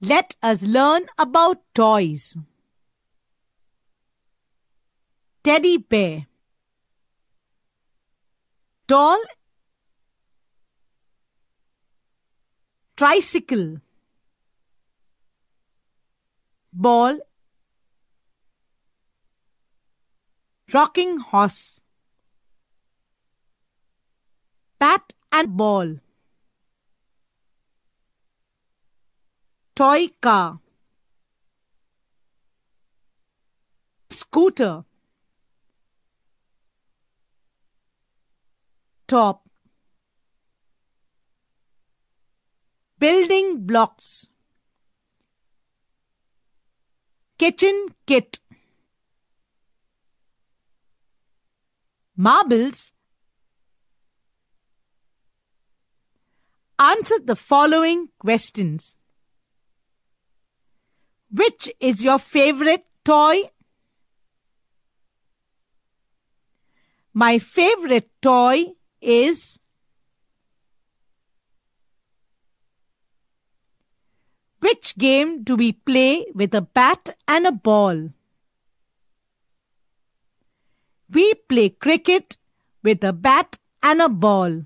Let us learn about toys. Teddy bear. Doll. Tricycle. Ball. Rocking horse. Bat and ball. toy car scooter top building blocks kitchen kit marbles answer the following questions which is your favorite toy? My favorite toy is Which game do we play with a bat and a ball? We play cricket with a bat and a ball.